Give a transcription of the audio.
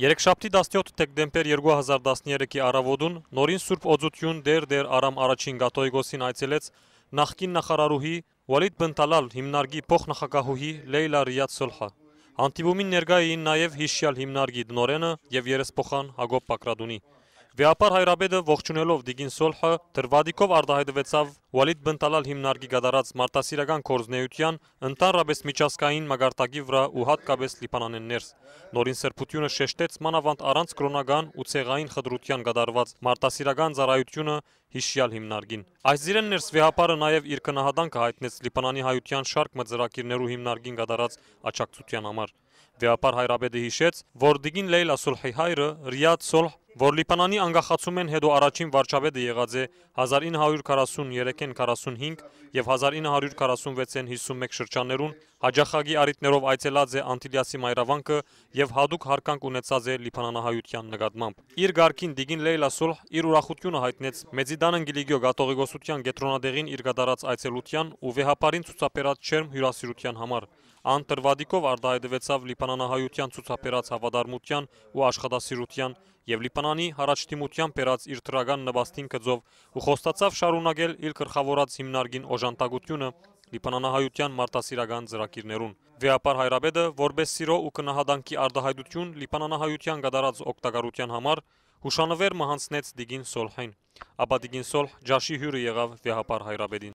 Երեքշաբթի 17 դեկտեմբեր 2013-ի առավոտուն նորին Սուրբ Օծություն դեր-դեր Արամ առաջին Գատոյգոսին այցելեց նախկին նախարարուհի Վալիդ Բնտալալ հիմնարկի փոխնախագահուհի Լեյլա Ռիադ Սոլհա։ Հանդիպումին ներկա էին նաև հիշյալ հիմնարկի դնորենը եւ երեսփոխան Հակոբ Պակրադունի։ Վիապար Հայրաբեդը ողջունելով Դիգին Սոլհը դրվադիկով արդահայտվեցավ Ուալիդ Բնտալալ հիմնարկի գդարած մարտահրավերական կորզնեության ընդառաջ միջազգային մագարտակի վրա ու հատկապես Լիբանաններս։ Նորին սրբությունը շեշտեց մանավանդ առանց կրոնական ու ցեղային խտրության գդարված մարտահրավերական ծառայությունը հիշյալ հիմնարկին։ Այս իրեններս վեհապարը նաև իր կնահատանքը հայտնեց Լիբանանի հայության շարք մծրակիրներու հիմնարկին գդարած աճակցության համար։ Վեհապար Հայրաբեդը հիշեց, որ Դիգին Լեյլա Սոլհի հայրը Ռիադ Սոլհ որ Լիբանանի անկախացումեն հետո առաջին վարչապետը եղած է 1943-ին 45 եւ 1946-ին 51 շրջաններուն, հաջախագի արիտներով այցելած է Անտիլիասի մայրավանքը եւ հadouk հարկանք ունեցած է Լիբանանահայության նկատմամբ։ Իր ղարքին Դիգին Լեյլա Սուլհ իր ուրախությունը հայտնեց Մեծիդան Անգլիգիո գաթողիկոսության գետրոնադեղին իր գդարած այցելության ու վեհապարին ցուցաբերած շերմ հյուրասիրության համար։ Անտրվադիկով արդահայդվեցավ լիպանանահայության ծուցապերած հավադարմության ու աշխատասիրության և լիպանանի հարաչտիմության պերած իր թրագան նբաստին կծով ու խոստացավ շարունագել իլ կրխավորած հիմնարգին ոժանտագությունը լիպանանահայության մարդասիրական ծրակիրներուն։ Վեապար Հայրաբեդը, որպես սիրո ու կնահադանքի արդահայդություն լիպանանահայության գադարած օգտագարության համար, հուշանվեր մահանցնեց դիգին Սոլհային։ Ապա դիգին Սոլհ ջաշի հյուրը եղավ Վեհապար Հայրաբեդին։